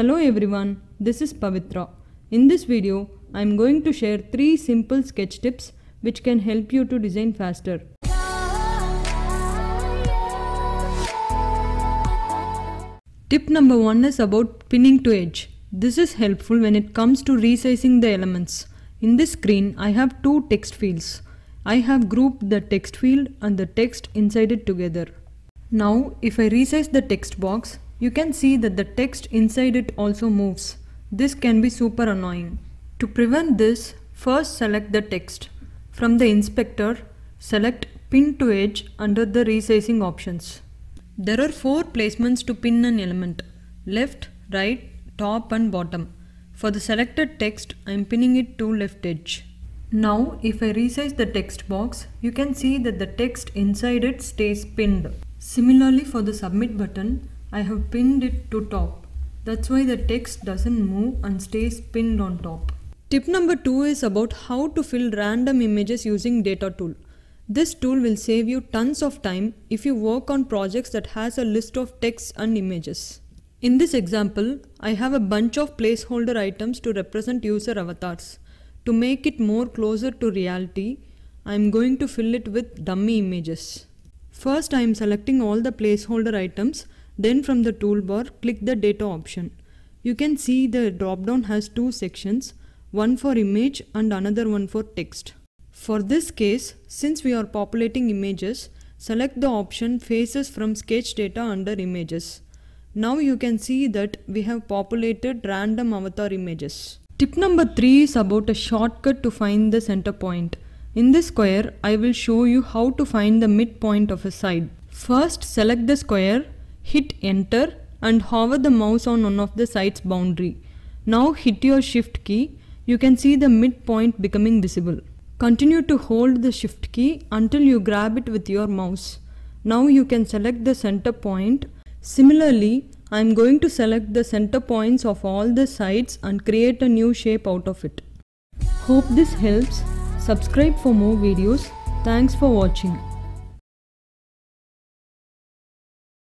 Hello everyone, this is Pavitra. In this video, I am going to share 3 simple sketch tips which can help you to design faster. Tip number 1 is about pinning to edge. This is helpful when it comes to resizing the elements. In this screen, I have two text fields. I have grouped the text field and the text inside it together. Now, if I resize the text box, you can see that the text inside it also moves. This can be super annoying. To prevent this, first select the text. From the inspector, select pin to edge under the resizing options. There are four placements to pin an element, left, right, top and bottom. For the selected text, I am pinning it to left edge. Now if I resize the text box, you can see that the text inside it stays pinned. Similarly for the submit button, I have pinned it to top. That's why the text doesn't move and stays pinned on top. Tip number 2 is about how to fill random images using data tool. This tool will save you tons of time if you work on projects that has a list of texts and images. In this example, I have a bunch of placeholder items to represent user avatars. To make it more closer to reality, I am going to fill it with dummy images. First I am selecting all the placeholder items then from the toolbar, click the data option. You can see the dropdown has two sections, one for image and another one for text. For this case, since we are populating images, select the option faces from sketch data under images. Now you can see that we have populated random avatar images. Tip number 3 is about a shortcut to find the center point. In this square, I will show you how to find the midpoint of a side. First, select the square Hit enter and hover the mouse on one of the site's boundary. Now hit your shift key. You can see the midpoint becoming visible. Continue to hold the shift key until you grab it with your mouse. Now you can select the center point. Similarly, I am going to select the center points of all the sides and create a new shape out of it. Hope this helps. Subscribe for more videos. Thanks for watching.